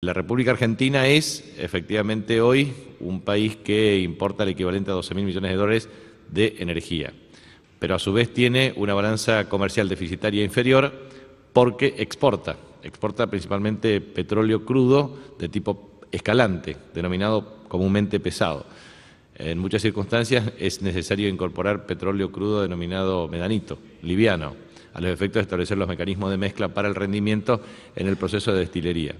La República Argentina es efectivamente hoy un país que importa el equivalente a 12 mil millones de dólares de energía, pero a su vez tiene una balanza comercial deficitaria inferior porque exporta, exporta principalmente petróleo crudo de tipo escalante, denominado comúnmente pesado. En muchas circunstancias es necesario incorporar petróleo crudo denominado medanito, liviano, a los efectos de establecer los mecanismos de mezcla para el rendimiento en el proceso de destilería.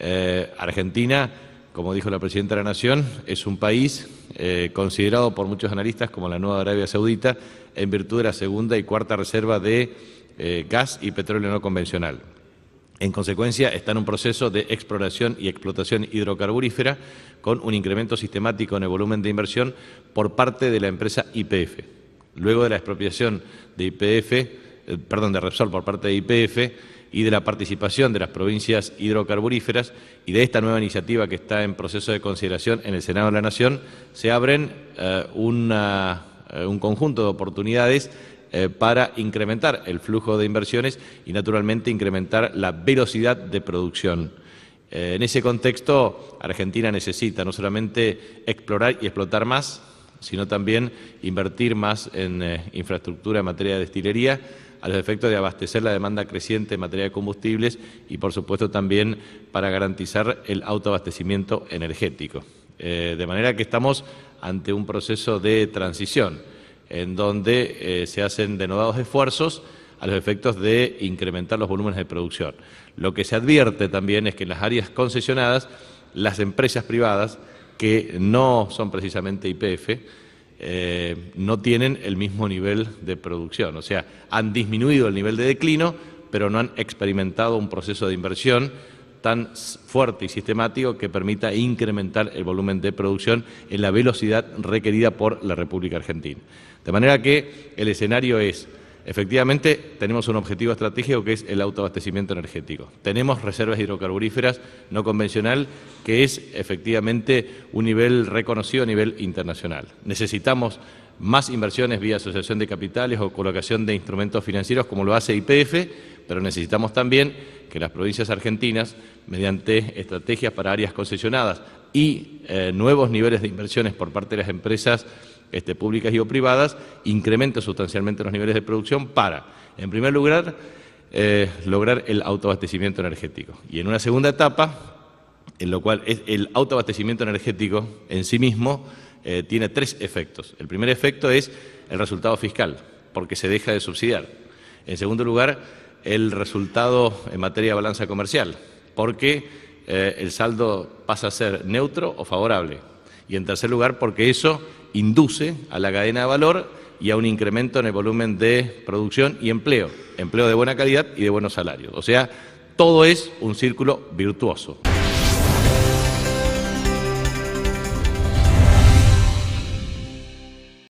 Eh, Argentina, como dijo la Presidenta de la Nación, es un país eh, considerado por muchos analistas como la nueva Arabia Saudita en virtud de la segunda y cuarta reserva de eh, gas y petróleo no convencional. En consecuencia, está en un proceso de exploración y explotación hidrocarburífera con un incremento sistemático en el volumen de inversión por parte de la empresa IPF. Luego de la expropiación de IPF, perdón, de Repsol por parte de IPF, y de la participación de las provincias hidrocarburíferas y de esta nueva iniciativa que está en proceso de consideración en el Senado de la Nación, se abren eh, eh, un conjunto de oportunidades eh, para incrementar el flujo de inversiones y, naturalmente, incrementar la velocidad de producción. en ese contexto, Argentina necesita no solamente explorar y explotar más, sino también invertir más en infraestructura en materia de destilería a los efectos de abastecer la demanda creciente en materia de combustibles y, por supuesto, también para garantizar el autoabastecimiento energético. Eh, de manera que estamos ante un proceso de transición en donde eh, se hacen denodados esfuerzos a los efectos de incrementar los volúmenes de producción. Lo que se advierte también es que en las áreas concesionadas, las empresas privadas, que no son precisamente IPF, eh, no tienen el mismo nivel de producción. O sea, han disminuido el nivel de declino, pero no han experimentado un proceso de inversión tan fuerte y sistemático que permita incrementar el volumen de producción en la velocidad requerida por la República Argentina. De manera que el escenario es Efectivamente, tenemos un objetivo estratégico que es el autoabastecimiento energético. Tenemos reservas hidrocarburíferas no convencional, que es efectivamente un nivel reconocido a nivel internacional. Necesitamos más inversiones vía asociación de capitales o colocación de instrumentos financieros como lo hace YPF, pero necesitamos también que las provincias argentinas, mediante estrategias para áreas concesionadas y eh, nuevos niveles de inversiones por parte de las empresas, este, públicas y o privadas incrementa sustancialmente los niveles de producción para, en primer lugar, eh, lograr el autoabastecimiento energético. Y en una segunda etapa, en lo cual es el autoabastecimiento energético en sí mismo eh, tiene tres efectos. El primer efecto es el resultado fiscal, porque se deja de subsidiar. En segundo lugar, el resultado en materia de balanza comercial, porque eh, el saldo pasa a ser neutro o favorable. Y en tercer lugar, porque eso induce a la cadena de valor y a un incremento en el volumen de producción y empleo, empleo de buena calidad y de buenos salarios. O sea, todo es un círculo virtuoso.